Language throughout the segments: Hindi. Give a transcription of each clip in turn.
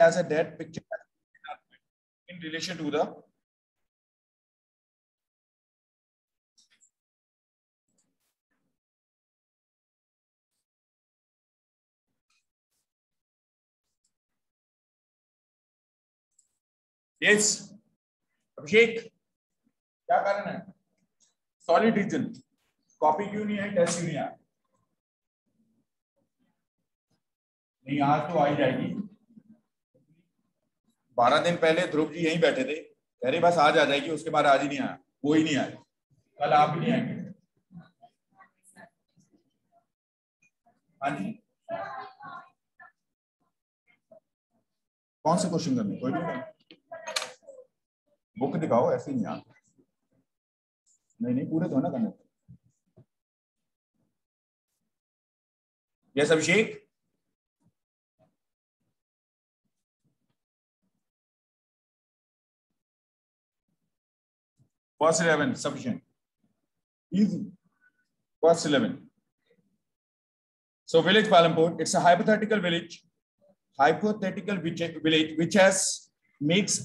as a debt picture in relation to the yes अभिषेक क्या कारण है सॉलिड रीजन कॉपी क्यों नहीं है टेस्ट क्यों नहीं आया नहीं आज तो आई जाएगी बारह दिन पहले ध्रुव जी यहीं बैठे थे कह रहे बस आज आ जाएगी उसके बाद आज ही नहीं आया कोई नहीं आया कल आप नहीं आएंगे हाँ जी कौन से क्वेश्चन करने कोई भी बुक दिखाओ ऐसे नहीं आप नहीं नहीं पूरे तो ना करने yes Abhishek Verse 11, sufficient. Easy. Verse 11. So village Palampur, it's a hypothetical village. Hypothetical which village which has makes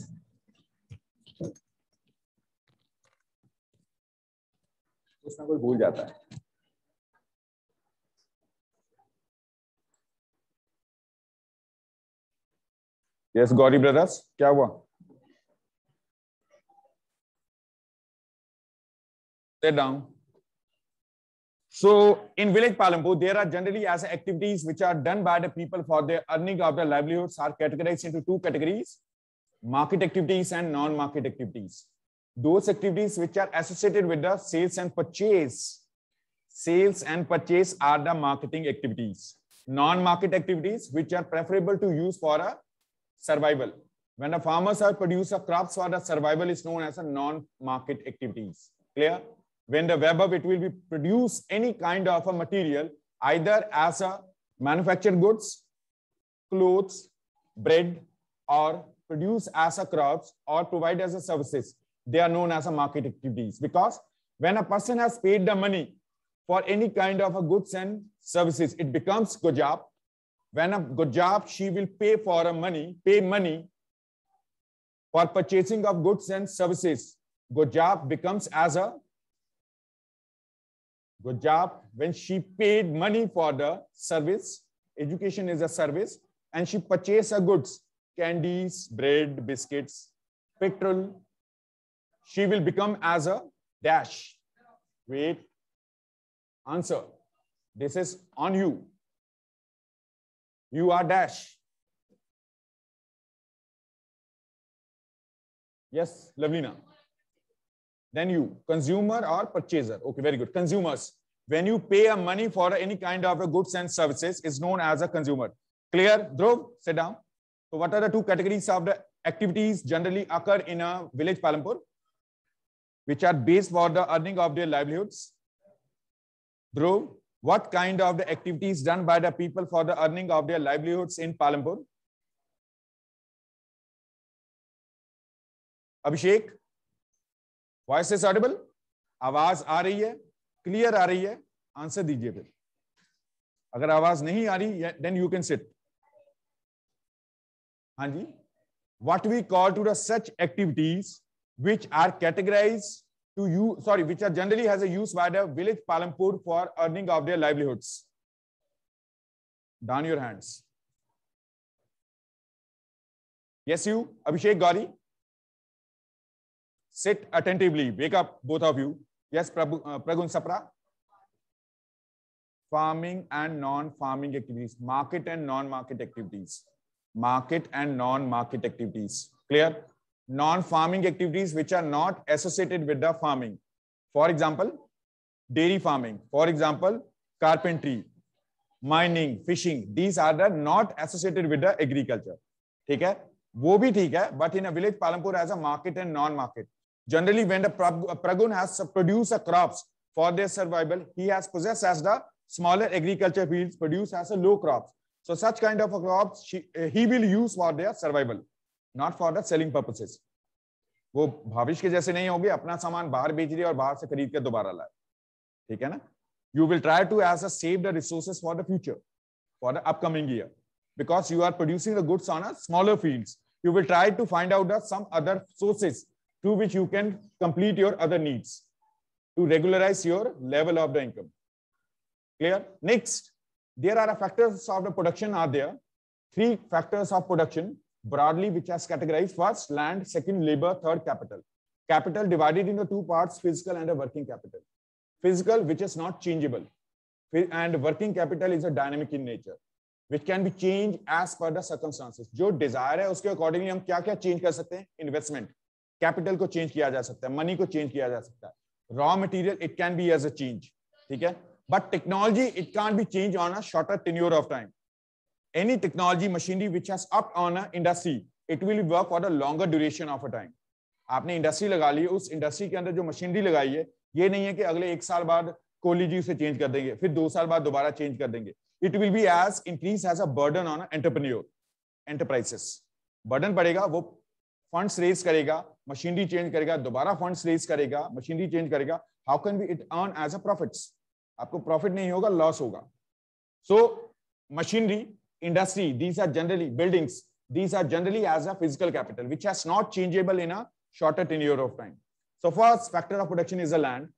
कुछ ना भूल जाता है यस गौरी ब्रदर्स क्या हुआ Sit down. So in village Palampur, there are generally as activities which are done by the people for their earning of their livelihoods are categorized into two categories, market activities and non-market activities. Those activities which are associated with the sales and purchase. Sales and purchase are the marketing activities. Non-market activities which are preferable to use for a survival. When the farmers are produce a crops for the survival is known as a non-market activities. Clear? when the web of it will be produce any kind of a material, either as a manufactured goods, clothes, bread, or produce as a crops or provide as a services. They are known as a market activities because when a person has paid the money for any kind of a goods and services, it becomes gojab. When a gojab, she will pay for a money, pay money for purchasing of goods and services. Gojab becomes as a job. when she paid money for the service, education is a service, and she purchased her goods, candies, bread, biscuits, petrol, she will become as a dash. Wait, answer. This is on you. You are dash. Yes, Lavina. Then you, consumer or purchaser. Okay, very good. Consumers. When you pay a money for any kind of a goods and services is known as a consumer. Clear? Dhruv, sit down. So what are the two categories of the activities generally occur in a village Palampur, which are based for the earning of their livelihoods? Dhruv, what kind of the activities done by the people for the earning of their livelihoods in Palampur? Abhishek, voice is audible आवाज आ रही है क्लियर आ रही है आंसर दीजिए फिर अगर आवाज नहीं आ रही देन यू कैन सिट हां जी what we call to the such activities which are categorise to you sorry which are generally has use by the village Palampur for earning of their livelihood down your hands yes you Abhishek Gauri Sit attentively. Wake up, both of you. Yes, Prabhu, uh, Pragun Sapra. Farming and non-farming activities. Market and non-market activities. Market and non-market activities. Clear? Non-farming activities which are not associated with the farming. For example, dairy farming. For example, carpentry, mining, fishing. These are the not associated with the agriculture. Take है वो भी ठीक है but in village Palampur as a market and non market Generally, when a uh, Pragun has produced a crops for their survival, he has possessed as the smaller agriculture fields produce as a low crops. So such kind of crops she, uh, he will use for their survival, not for the selling purposes. वो भविष्य के जैसे नहीं होंगे अपना सामान बाहर बेच रहे और बाहर से खरीद के दोबारा लाए ठीक है ना you will try to as a save the resources for the future for the upcoming year because you are producing the goods on a smaller fields you will try to find out some other sources to which you can complete your other needs to regularize your level of the income. Clear? Next, there are factors of the production are there. Three factors of production broadly, which has categorized first land, second labor, third capital. Capital divided into two parts, physical and a working capital. Physical, which is not changeable. And working capital is a dynamic in nature, which can be changed as per the circumstances. जो desire है उसके accordingly हम क्या क्या change Investment. कैपिटल को चेंज किया जा सकता है मनी को चेंज किया जा सकता है raw material it can be as a change ठीक है but technology it can be change on a shorter tenure of time any technology machinery which has up on a industry it will work for a longer duration of a time आपने इंडस्ट्री लगा ली उस इंडस्ट्री के अंदर जो मशीनरी लगाई है ये नहीं है कि अगले एक साल बाद कोहली जी उसे चेंज कर देंगे फिर दो साल बाद दोबारा चेंज कर देंगे it will be as increase as a burden on entrepreneur enterprises burden पड़ेगा वो फंड्स रेज करेगा मशीनरी चेंज करेगा दोबारा फंड्स रेज करेगा मशीनरी चेंज करेगा how can be it earn as a profits आपको प्रॉफिट नहीं होगा लॉस होगा so machinery industry these are generally buildings these are generally as a physical capital which has not changeable in a shorter tenure of time so first factor of production is a land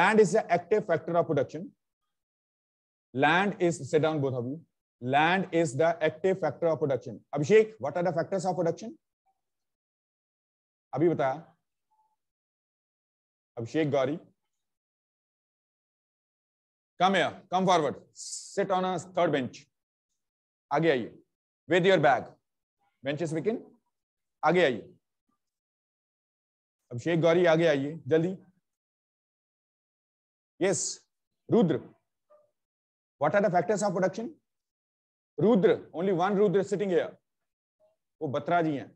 land is a active factor of production land is set down both of you land is the active factor of production Abhishek what are the factors of production अभी बताया Abhishek Gauri come here come forward sit on a third bench आगे आइए विद योर बैग बेंचेस विकिन आगे आइए अभिषेक गौरी आगे आइए जल्दी yes Rudra what are the factors of production Rudra only one Rudra sitting here वो बत्रा जी हैं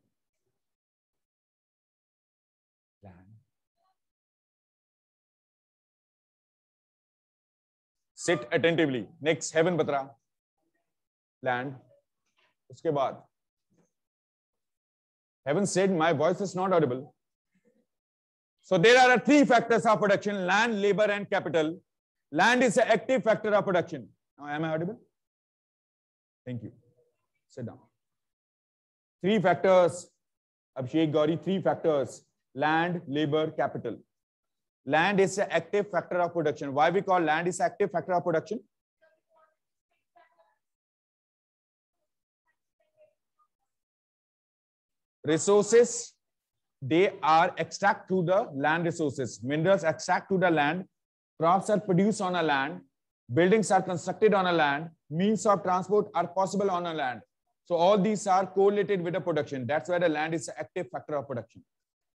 sit attentively next heaven Patra, land uske baad heaven said my voice is not audible so there are three factors of production land labor and capital land is the active factor of production now am i audible thank you sit down three factors abhishek gauri three factors land labor capital land is an active factor of production. Why we call land is active factor of production? Resources, they are extract to the land resources. Minerals extract to the land. Crops are produced on a land. Buildings are constructed on a land. Means of transport are possible on a land. So all these are correlated with the production. That's why the land is an active factor of production.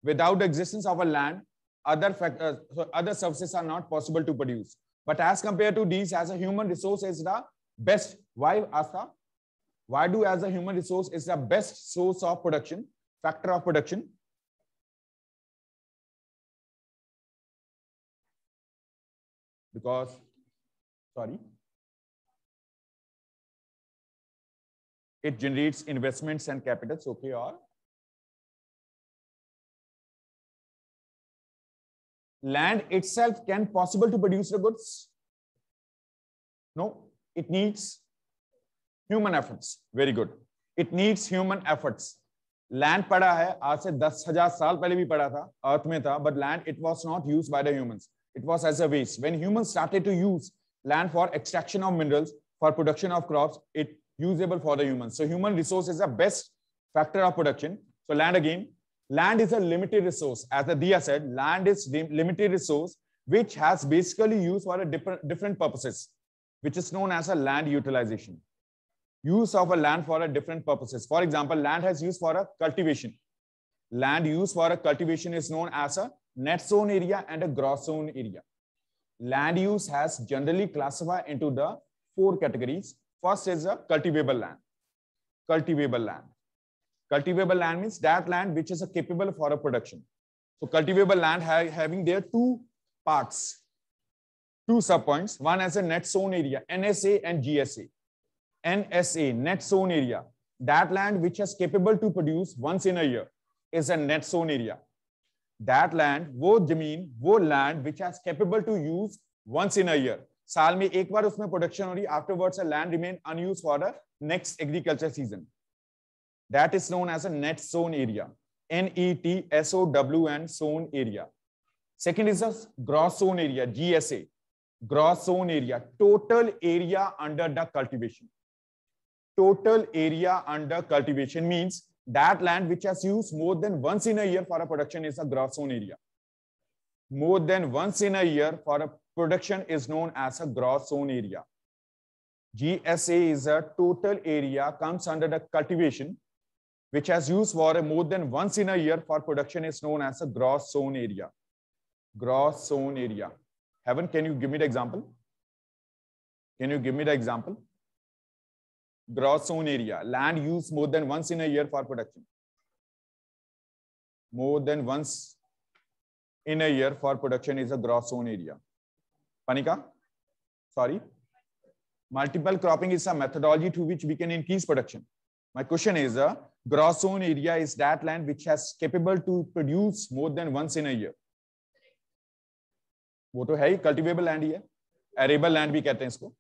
Without the existence of a land, other factors, uh, so other services are not possible to produce. But as compared to these, as a human resource is the best. Why, Asta? Why do as a human resource is the best source of production, factor of production? Because, sorry, it generates investments and capitals, okay, or land itself can possible to produce the goods? No, it needs human efforts. Very good. It needs human efforts. Land pada hai, aaj se 10,000 saal pehle bhi pada tha, earth mein tha, but land, it was not used by the humans. It was as a waste. When humans started to use land for extraction of minerals, for production of crops, it usable for the humans. So human resource is the best factor of production. So land again, land is a limited resource. As the Dia said, land is limited resource, which has basically used for a different, different purposes, which is known as a land utilization. Use of a land for a different purposes. For example, land has used for a cultivation. Land used for a cultivation is known as a net zone area and a gross zone area. Land use has generally classified into the four categories. First is a cultivable land. Cultivable land Cultivable land means that land which is a capable for a production. So cultivable land ha having their two parts, two subpoints. One as a net zone area, NSA and GSA. NSA, net zone area. That land which is capable to produce once in a year is a net zone area. That land, वो जमीन, वो land which is capable to use once in a year. साल में एक बार उसमें प्रोडक्शन हो रही afterwards land remain unused for the next agriculture season that is known as a net zone area. N-E-T-S-O-W-N zone area. Second is a gross zone area, GSA. Gross zone area, total area under the cultivation. Total area under cultivation means that land which has used more than once in a year for a production is a gross zone area. More than once in a year for a production is known as a gross zone area. GSA is a total area comes under the cultivation which has used water more than once in a year for production is known as a gross zone area. Gross zone area. Heaven, can you give me the example? Can you give me the example? Gross zone area, land used more than once in a year for production. More than once in a year for production is a gross zone area. Panika, sorry. Multiple cropping is a methodology to which we can increase production. My question is, uh, gross zone area is that land which has capable to produce more than once in a year वो तो है ही कल्टिवेबल लैंड ही है एरेबल लैंड भी कहते हैं इसको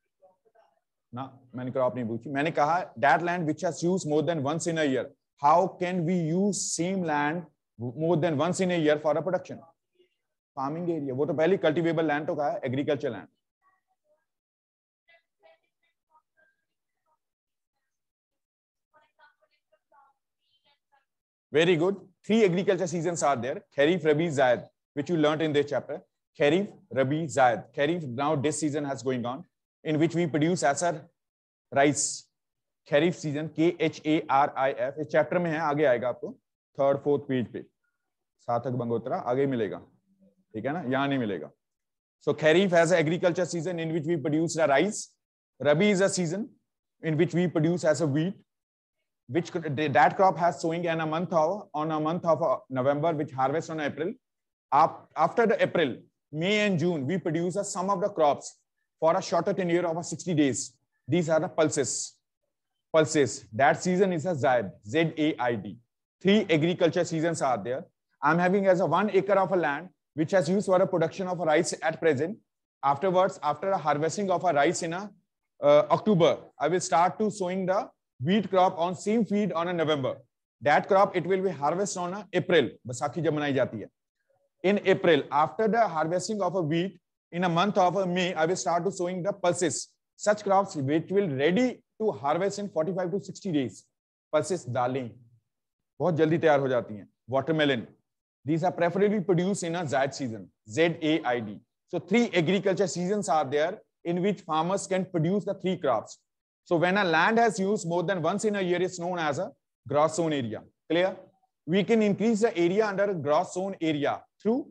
ना मैंने क्रॉप नहीं पूछी मैंने कहा that land which has use more than once in a year how can we use same land more than once in a for a production farming area वो तो पहले कल्टिवेबल लैंड तो कहा agriculture land Very good. Three agriculture seasons are there. Kharif, Rabi, Zaid, which you learnt in this chapter. Kharif, Rabi, Zaid. Kharif, now this season has going on, in which we produce asar rice. Kharif season, K-H-A-R-I-F. इस chapter में है, आगे आएगा आपको. Third, fourth page पे. Sathak Bangotra आगे मिलेगा. ठीक है ना? यहाँ नहीं मिलेगा. So Kharif has an agriculture season in which we produce the rice. Rabi is a season in which we produce as a wheat. which that crop has sowing in a month of on a month of uh, November, which harvest on April. After the April, May and June, we produce a sum of the crops for a shorter tenure of 60 days. These are the pulses. Pulses. That season is a ZAID. Z-A-I-D. Three agriculture seasons are there. I'm having as a one acre of a land, which has used for a production of rice at present. Afterwards, after a harvesting of a rice in a, uh, October, I will start to sowing the wheat crop on same field on a November. That crop it will be harvest on a April. basakhi jab manai jati hai In April, after the harvesting of a wheat, in a month of a May, I will start to sowing the pulses. Such crops which will ready to harvest in 45 to 60 days. Pulses दालें bahut jaldi taiyar ho jati हैं. Watermelon. These are preferably produced in a zaid season. Z A I D. So three agriculture seasons are there in which farmers can produce the three crops. So when a land has used more than once in a year, is known as a gross zone area. Clear? We can increase the area under gross zone area through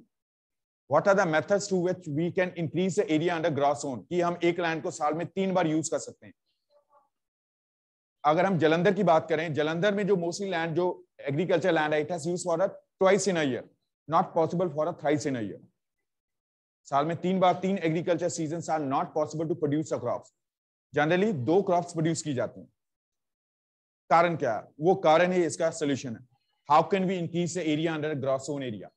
what are the methods through which we can increase the area under gross zone ki hum ek land ko saal mein teen bar use kar sakte hain agar hum jalandhar ki baat kare jalandhar mein jo mostly land jo agriculture land it has used for a twice in a year not possible for a thrice in a year saal mein teen bar teen agriculture seasons are not possible to produce a crops generally दो क्रॉप प्रोड्यूस की जाती है कारण क्या है वो कारण ही इसका सोल्यूशन है how can be increase the area under gross sown area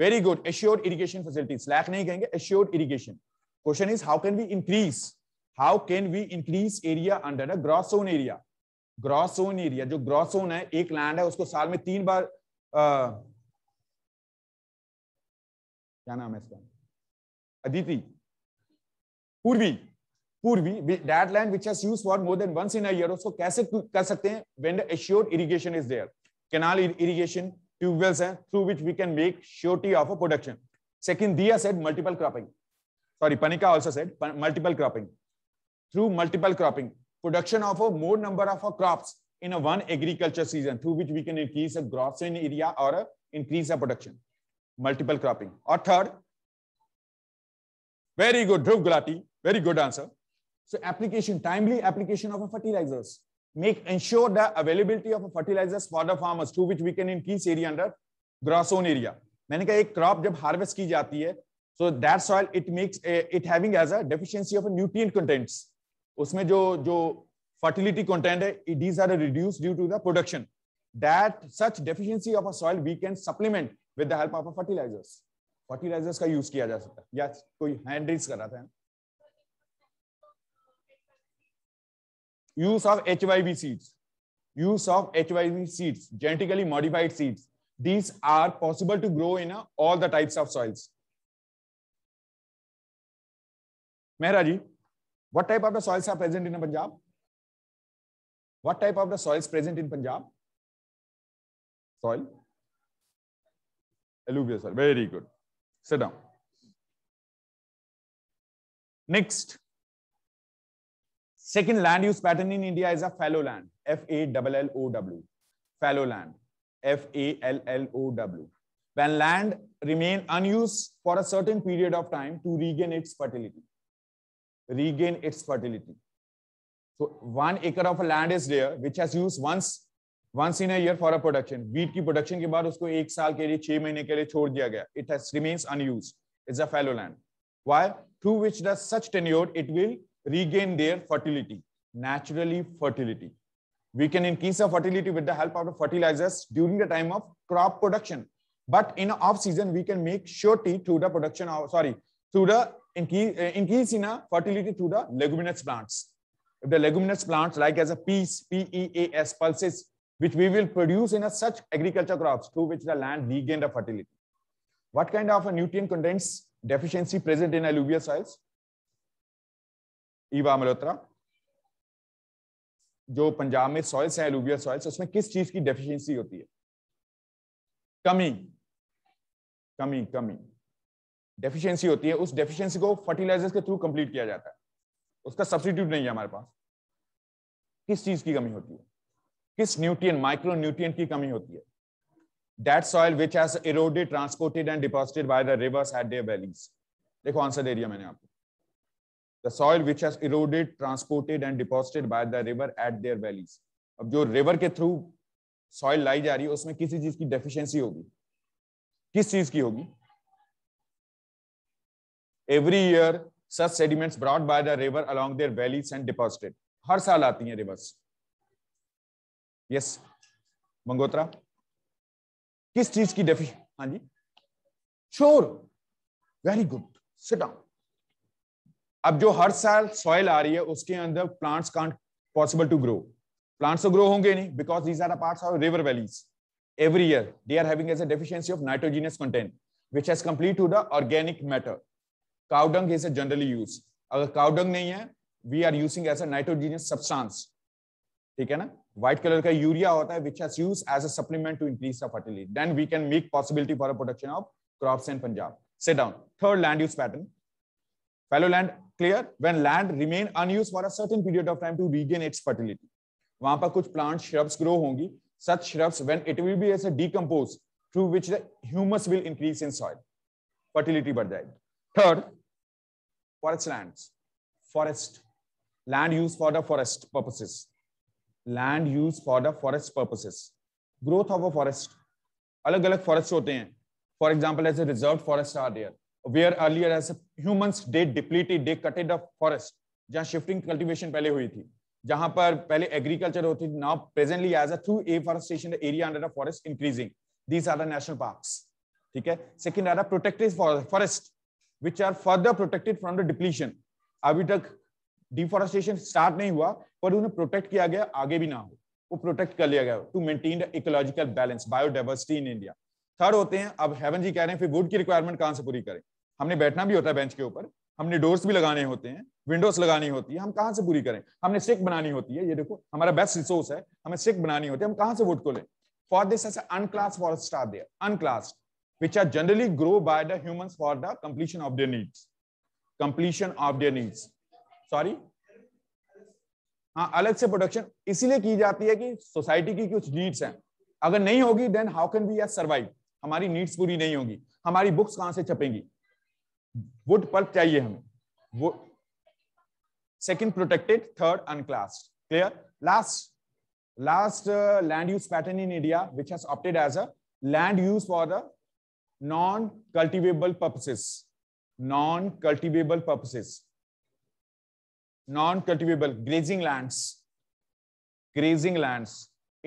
very good assured irrigation facilities lack नहीं कहेंगे assured irrigation question is how can be increase how can be increase area under a gross sown area gross sown area जो ग्रॉस ओन है एक लैंड है उसको साल में तीन बार आ, क्या नाम है इसका Aditi Purvi Purvi that land which has use for more than once in a उसको कैसे कर सकते हैं when the assured irrigation is there canal irrigation tubewells हैं through which we can make surety of a production second dia said multiple cropping sorry panika also said multiple cropping through multiple cropping production of a more number of crops in a one agriculture season through which we can increase the crops in area or a increase the production multiple cropping or third very good dhruv gulati very good answer So application, timely application of fertilizers. Make ensure the availability of fertilizers for the farmers through which we can increase area under gross own area मैंने कहा एक क्रॉप जब हार्वेस्ट की जाती है so that soil it makes it having as a deficiency of nutrient contents उसमें जो जो फर्टिलिटी कंटेंट है these are reduce due to the production that such deficiency of a soil we can supplement with the help of fertilisers fertilisers का यूज किया जा सकता है या कोई हैंड रेज कर रहा था use of HYB seeds, use of HYB seeds, genetically modified seeds. These are possible to grow in uh, all the types of soils. Mehraji, what type of the soils are present in Punjab? What type of the soils present in Punjab? Soil? Alluvial soil. Very good. Sit down. Next, Second land use pattern in India is a fallow land, F-A-L-L-O-W, fallow land, F-A-L-L-O-W. When land remain unused for a certain period of time to regain its fertility, regain its fertility. So one acre of land is there which has used once once in a year for a production. Wheat production के बाद उसको एक साल के लिए छह महीने के लिए छोड़ दिया गया. It has remains unused. It's a fallow land. Why? Through which the such tenure it will regain their fertility, naturally fertility. We can increase the fertility with the help of the fertilizers during the time of crop production. But in off season, we can make surety through the production of, sorry, through the increase, uh, increase in a fertility through the leguminous plants. If the leguminous plants like as a peas, P-E-A-S, pulses, which we will produce in a such agriculture crops through which the land regain the fertility. What kind of a nutrient contents deficiency present in alluvial soils? Eva Malhotra जो पंजाब में सॉइल्स हैं एलुवियल सॉइल्स उसमें किस चीज की डेफिशिएंसी होती है कमी कमी कमी डेफिशिएंसी होती है उस डेफिशिएंसी को फर्टिलाइजर्स के थ्रू कंप्लीट किया जाता है उसका सब्सटीट्यूट नहीं है हमारे पास किस चीज की कमी होती है किस न्यूट्रिएंट माइक्रो न्यूट्रिएंट की कमी होती है that soil which has eroded transported and deposited by the rivers at their valleys देखो आंसर दे दिया मैंने आपको the soil which has eroded, transported and deposited by the river at their valleys. ab jo river ke through soil lai ja rahi hai usme kisi cheez ki deficiency hogi kis cheez ki hogi every year such sediments brought by the river along their valleys and deposited. har saal aati हैं rivers. Yes, mangotra kis cheez ki deficiency haan ji sure very good sit down अब जो हर साल सॉइल आ रही है उसके अंदर plants can't possible to grow plants तो ग्रो होंगे नहीं because these are part of river valleys every year they are having as a deficiency of nitrogenous content which has complete to the organic matter cow dung is a generally use अगर काउडंग नहीं है we are using as a nitrogenous substance ठीक है ना व्हाइट कलर का यूरिया होता है which has use as a supplement to increase the fertility then we can make possibility for a production of crops in Punjab set down third land use pattern fallow land clear when land remain unused for a certain period of time to regain its fertility wahan par plants shrubs grow hongi such shrubs when it will be as a decompose through which the humus will increase in soil fertility badh jayegi third forest lands forest land used for the forest purposes land used for the forest purposes growth of a forest alag alag forests hote hain for example as a reserved forest area. where earlier as humans they depleted they cutted up forest जहाँ शिफ्टिंग कल्टीवेशन पहले हुई थी जहां पर पहले एग्रीकल्चर होती थी now presently as a through afforestation area under forest increasing these are the national parks ठीक है second are protected forest which are further protected from the depletion अभी तक डिफॉरेस्टेशन स्टार्ट नहीं हुआ पर उन्हें प्रोटेक्ट किया गया आगे भी ना हो वो प्रोटेक्ट कर लिया गया to maintain the ecological balance biodiversity in India third होते हैं अब हेवन जी कह रहे हैं फिर वुड की रिक्वायरमेंट कहां से पूरी करें हमने बैठना भी होता है बेंच के ऊपर हमने डोर्स भी लगाने होते हैं विंडोज लगानी होती है हम कहाँ से पूरी करें हमने सिक बनानी होती है ये देखो हमारा बेस्ट रिसोर्स है हमें सिक बनानी होती है हम कहाँ से वोट को लें for this unclass forest are forest unclass which are generally grow by the by for the for of completion needs completion of completion needs sorry हाँ अलग से प्रोडक्शन इसीलिए की जाती है कि सोसाइटी की कुछ नीड्स हैं अगर नहीं होगी then how can we are survive हमारी नीड्स पूरी नहीं होगी हमारी बुक्स कहाँ से छपेंगी वुड पल्प चाहिए हमें वो second protected third unclassed clear last last land use pattern in India which has opted as a land use for the non cultivable purposes non cultivable purposes non cultivable grazing land grazing land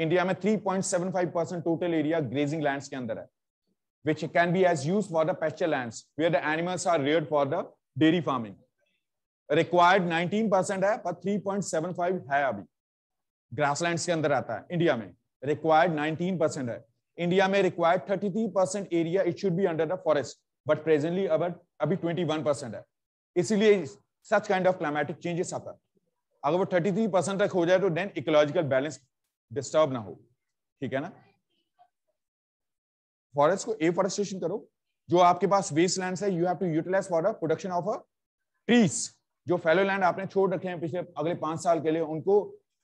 India में three point seven five percent total area grazing land के अंदर है which can be as used for the pasture lands where the animals are reared for the dairy farming required 19 percent है पर 3.75 है अभी ग्रासलैंड्स के अंदर आता है इंडिया में रिक्वायर्ड 19 परसेंट है इंडिया में required 33 percent area it should be under the forest but presently अब अभी 21 परसेंट है इसीलिए such kind of climatic changes आता है अगर वो 33 परसेंट तक हो जाए तो देन इकोलॉजिकल बैलेंस डिस्टर्ब ना हो ठीक है ना फॉरेस्ट को एफॉरेस्टेशन करो जो आपके पास वेस्ट लैंड है you have to utilize for the production of a trees जो फेलो लैंड आपने छोड़ रखे हैं पिछले अगले पांच साल के लिए उनको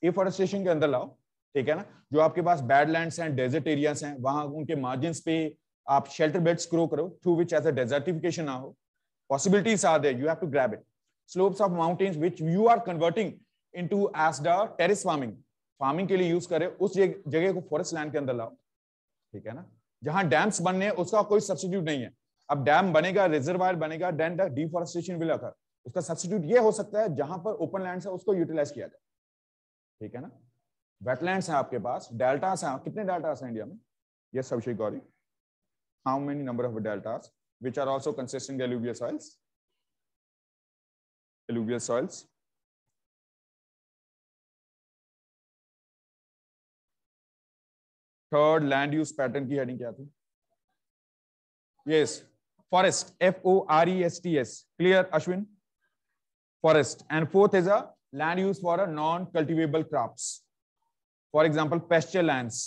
एफॉरेस्टेशन के अंदर लाओ ठीक है ना जो आपके पास बैड लैंड हैं डेजर्ट एरियाज हैं वहां उनके मार्जिन पे आप शेल्टर बेड्स ग्रो करो through which as a desertification ना हो are there you have to to it it of of which you are converting into as the terrace farming farming के लिए यूज करें उस जगह को फॉरेस्ट लैंड के अंदर लाओ ठीक है ना जहां डैम्स बनने हैं उसका कोई सब्सिट्यूट नहीं है अब डैम बनेगा रिजर्वायर बनेगा डैन डिफॉरेस्टेशन विल अकर उसका सब्सिट्यूट ये हो सकता है जहां पर ओपन लैंड है उसको यूटिलाइज किया जाए ठीक है ना वेटलैंड है आपके पास डेल्टास हैं कितने डेल्टास हैं इंडिया में ये सब abhishek Gauri how many number of deltas which are also consisting alluvial soils alluvial soils third land use pattern की हेडिंग क्या थी yes forest F O R E S T S clear Ashwin forest and fourth is a land use for a non cultivable crops for example pasture lands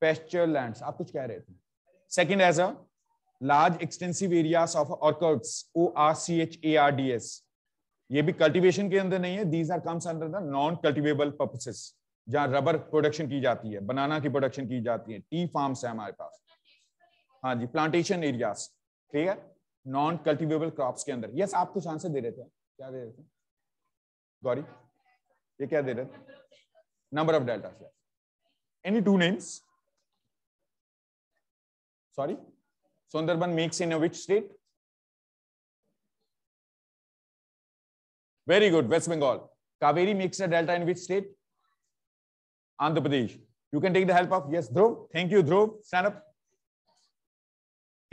pasture lands आप कुछ कह रहे थे second as a large extensive area of orchards O R C H A R D S ये भी कल्टिवेशन के अंदर नहीं है these are comes under the non cultivable purposes जहां रबर प्रोडक्शन की जाती है बनाना की प्रोडक्शन की जाती है टी फार्म्स है हमारे पास हाँ जी प्लांटेशन एरियाज ठीक है नॉन कल्टिवेबल क्रॉप्स के अंदर यस आप कुछ आंसर दे रहे थे क्या दे रहे थे गौरी ये क्या दे रहे थे number of delta any two names sorry Sundarban makes in which state very good West Bengal Kaveri makes a delta in which state Andhra Pradesh. You can take the help of, yes, Dhruv. Thank you, Dhruv. Stand up.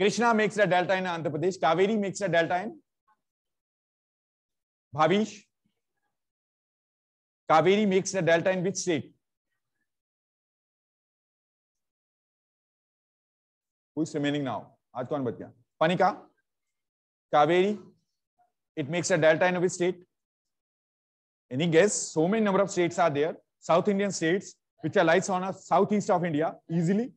Krishna makes a delta in Andhra Pradesh. Kaveri makes a delta in Bhavish. Kaveri makes a delta in which state? Who is remaining now? आज कौन बच गया panika Kaveri. It makes a delta in which state? Any guess? So many number of states are there. South Indian states. which are lies on southeast of India easily.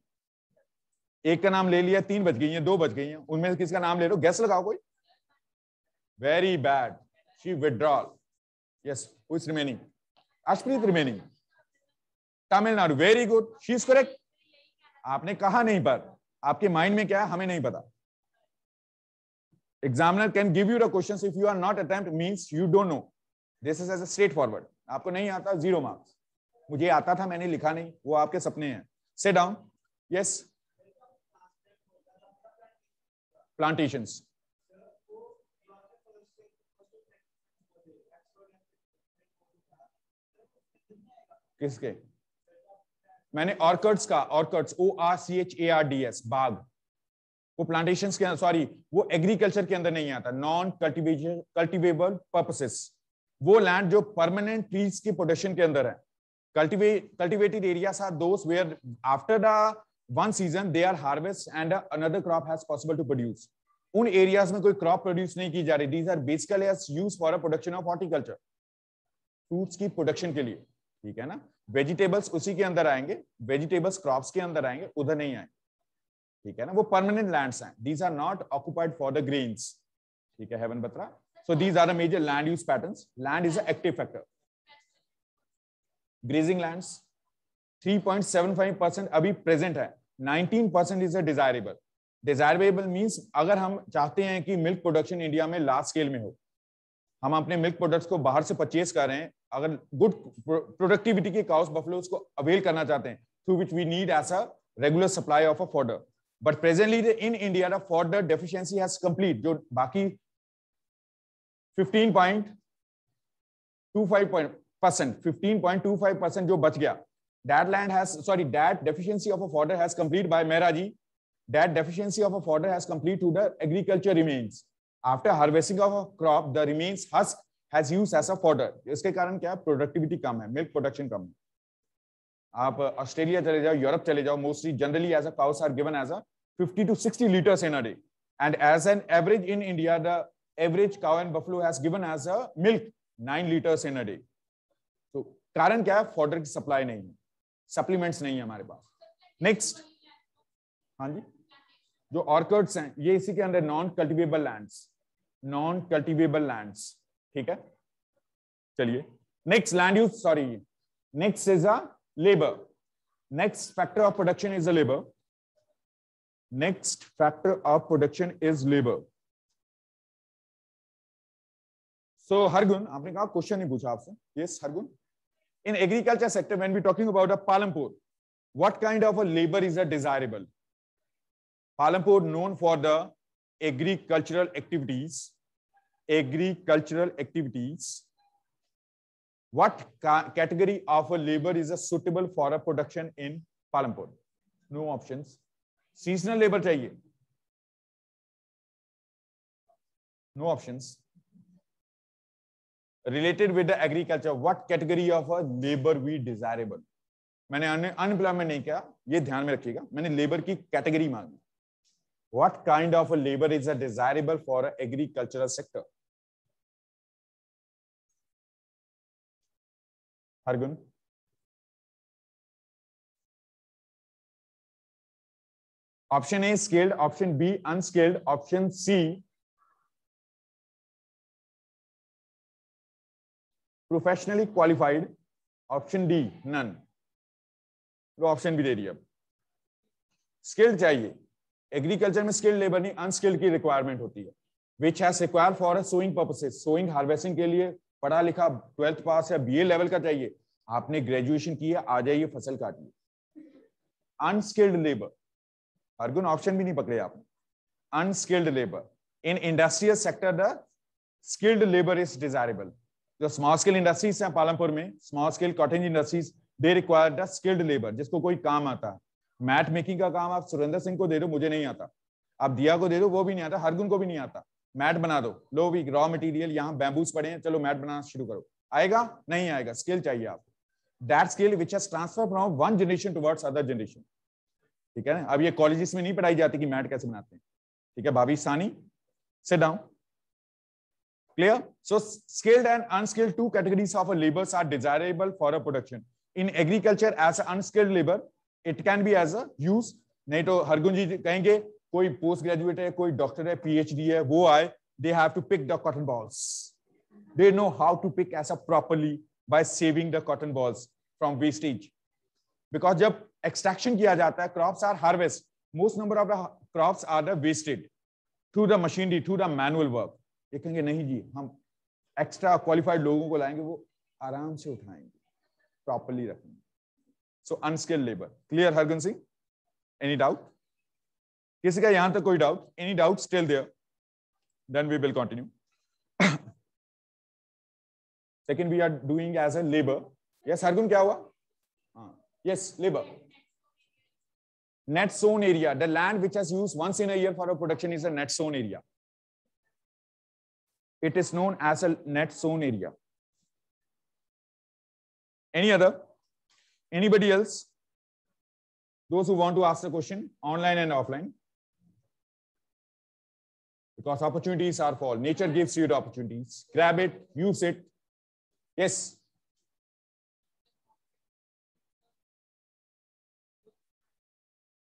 एक का नाम ले लिया तीन बज गई है दो बज गई है उनमें से किसका नाम ले लो गैस लगाओ कोई very bad she withdrawal yes is remaining Arshpreet remaining Tamil Nadu very good she is correct आपने कहा नहीं पर आपके माइंड में क्या है हमें नहीं पता examiner can give you the question if you are not attempt means you don't know this is as straight forward आपको नहीं आता जीरो मार्क्स मुझे आता था मैंने लिखा नहीं वो आपके सपने हैं से डाउन यस प्लांटेशन किसके मैंने ऑर्कर्ड्स का orchards O R C H A R D S बाग वो प्लांटेशन के सॉरी वो एग्रीकल्चर के अंदर नहीं आता नॉन कल्टिवेशन कल्टिवेबल पर्पसेस वो लैंड जो परमानेंट ट्रीज के प्रोडक्शन के अंदर है Cultivate, cultivated areas are those where after the one season they are harvest and another crop has possible to produce. un areas mein koi crop produce nahi ki ja rahi These are basically as used for a production of horticulture. Fruits ki production ke liye theek hai na vegetables usi ke andar aayenge vegetables crops ke andar aayenge udhar nahi aayenge theek hai na wo permanent lands hain these are not occupied for the grains theek hai heaven batra so these are the major land use patterns land is a active factor grazing land 3.75 percent अभी प्रेजेंट है 19 percent is desirable desirable means अगर हम चाहते हैं कि मिल्क प्रोडक्शन इंडिया में लार्ज स्केल में हो हम अपने मिल्क प्रोडक्ट्स को बाहर से परचेज कर रहे हैं अगर गुड प्रोडक्टिविटी के काउस बफलोज को अवेल करना चाहते हैं through which we need as a regular supply of a fodder but presently in India fodder deficiency has complete जो बाकी fifteen point two five point percent fifteen point two five percent जो बच गया that land has sorry that deficiency of a fodder has complete by Mehra ji that deficiency of a fodder has complete to the agriculture remains after harvesting of a crop the remains husk has used as a fodder इसके कारण क्या है प्रोडक्टिविटी कम है मिल्क प्रोडक्शन कम है आप ऑस्ट्रेलिया चले जाओ यूरोप चले जाओ mostly generally as a cows are given as a 50 to 60 liters in a day and as an average in India the average cow and buffalo has given as a milk 9 liters in a day कारण क्या है फॉर्डर की सप्लाई नहीं है सप्लीमेंट्स नहीं है हमारे पास नेक्स्ट हाँ जी जो ऑर्कर्ड्स हैं ये इसी के अंदर non cultivable lands non cultivable lands ठीक है चलिए next land use sorry next is a labour next factor of production is a labour next factor of production is labour so Hargun आपने कहा क्वेश्चन नहीं पूछा आपसे yes Hargun in agriculture sector, when we're talking about a Palampur, what kind of a labor is a desirable? Palampur known for the agricultural activities, agricultural activities. What category of a labor is a suitable for a production in Palampur? No options. Seasonal labor चाहिए. No options. Related with agriculture what category of labour we desirable मैंने अनएम्प्लॉयमेंट नहीं किया ये ध्यान में रखिएगा मैंने लेबर की कैटेगरी मांगी what kind of labour is a desirable for agricultural sector Hargun option A skilled option B unskilled option C professionally qualified option D none तो ऑप्शन भी दे रही है अब स्किल्ड चाहिए एग्रीकल्चर में स्किल्ड लेबर नहीं अनस्किल्ड की रिक्वायरमेंट होती है which has require for sowing purposes sowing harvesting के लिए पढ़ा लिखा ट्वेल्थ पास या बीए लेवल का चाहिए आपने ग्रेजुएशन की है आ जाइए फसल काटिए अनस्किल्ड लेबर अर्गुन ऑप्शन भी नहीं पकड़े आपने unskilled labour in industrial sector the skilled labour is desirable जो स्मॉल स्केल इंडस्ट्रीज हैं पालमपुर में small scale cottage industries they required a skilled labour जिसको कोई काम आता है मैट मेकिंग का काम आप सुरेंद्र सिंह को दे दो मुझे नहीं आता आप दिया को दे दो वो भी नहीं आता हरगुन को भी नहीं आता मैट बना दो लो भी रॉ मटेरियल यहाँ बैम्बूज पड़े हैं चलो मैट बनाना शुरू करो आएगा नहीं आएगा स्किल चाहिए आपको that skill which as transfer from one generation words other generation ठीक है ना अब ये कॉलेजेस में नहीं पढ़ाई जाती कि मैट कैसे बनाते हैं ठीक है भाभी सानी से down Clear? So skilled and unskilled, two categories of labors are desirable for a production. In agriculture, as an unskilled labor, it can be as a use. नहीं तो हरगुन जी कहेंगे कोई पोस्ट ग्रेजुएट है कोई डॉक्टर है पीएचडी है वो आए they have to pick the cotton balls they know how to pick as a properly by saving the cotton balls from wastage because जब एक्सट्रैक्शन किया जाता है crops are harvest most number of the crops are the wasted through the machinery through the manual work ये नहीं जी हम एक्स्ट्रा क्वालिफाइड लोगों को लाएंगे वो आराम से उठाएंगे प्रॉपरली रखेंगे so unskilled labour clear Hargun Singh any doubt किसी का यहां तक कोई doubt any doubt still there then we will continue second we are doing as a labour yes Hargun क्या हुआ yes labour net sown area the land which has used once in a year for a production is a net sown area It is known as a net zone area. Any other? Anybody else? Those who want to ask the question online and offline. Because opportunities are for nature gives you the opportunities. Grab it, use it. Yes.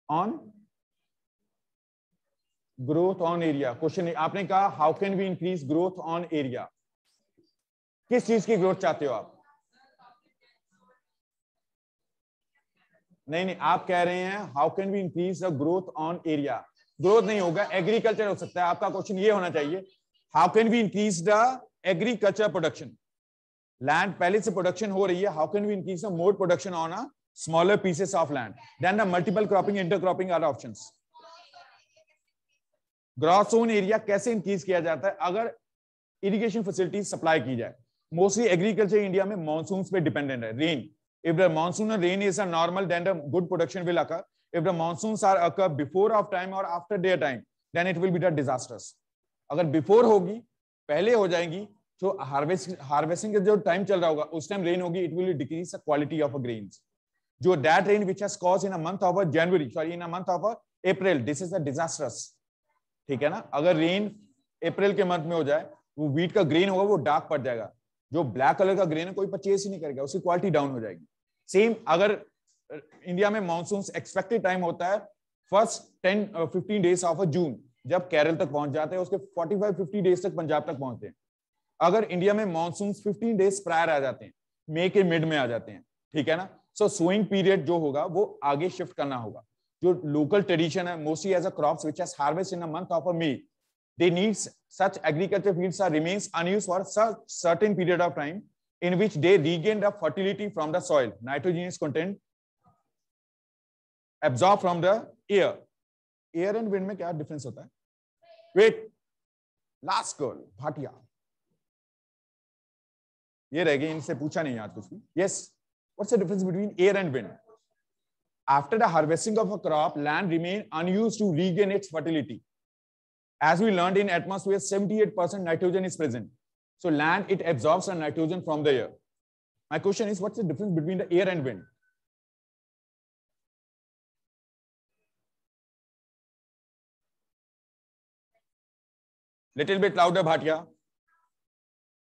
On? Growth on area question आपने कहा how can we increase growth on area किस चीज की ग्रोथ चाहते हो आप नहीं नहीं आप कह रहे हैं how can we increase the growth on area growth नहीं होगा एग्रीकल्चर हो सकता है आपका क्वेश्चन ये होना चाहिए how can we increase the agriculture production land पहले से प्रोडक्शन हो रही है how can we increase the more production on a smaller pieces of land then the multiple cropping inter cropping are options gross own area कैसे इंक्रीज किया जाता है अगर इरिगेशन फैसिलिटीज सप्लाई की जाए मोस्टली एग्रीकल्चर इंडिया में मानसून पे डिपेंडेंट है rain if the monsoon rain is a normal then the good production will occur if the monsoons are occur before of time or after their time then it will be the disasters अगर बिफोर होगी पहले हो जाएंगी तो हार्वेस्ट हार्वेस्टिंग का जो टाइम चल रहा होगा उस टाइम रेन होगी it will decrease the quality of a grain जो that rain which has cause in a month of January sorry in a month of April this is a disasters ठीक है ना अगर रेन अप्रैल के मंथ में हो जाए वो वीट का ग्रेन होगा वो डार्क पड़ जाएगा जो ब्लैक कलर का ग्रेन है कोई परचेस ही नहीं करेगा उसकी क्वालिटी डाउन हो जाएगी सेम अगर इंडिया में मानसून एक्सपेक्टेड टाइम होता है first ten fifteen days of June जब केरल तक पहुंच जाते हैं उसके फोर्टी फाइव फिफ्टी डेज तक पंजाब तक पहुंचते हैं अगर इंडिया में मानसून फिफ्टीन डेज प्रायर आ जाते हैं मे के मिड में आ जाते हैं ठीक है ना सो स्विंग पीरियड जो होगा वो आगे शिफ्ट करना होगा जो लोकल ट्रेडिशन है mostly as a crop which as harvest in a month of a May they needs such agriculture fields are remains unuse for such certain period of time in which they regain the fertility from the soil nitrogenous content absorb from the air air and wind में क्या डिफरेंस होता है वेट लास्ट गर्ल भाटिया ये रह गए इनसे पूछा नहीं आज कुछ भी yes what's the difference between air and wind After the harvesting of a crop, land remains unused to regain its fertility. As we learned in atmosphere, 78% nitrogen is present. So land, it absorbs the nitrogen from the air. My question is, what's the difference between the air and wind? Little bit louder, Bhatia.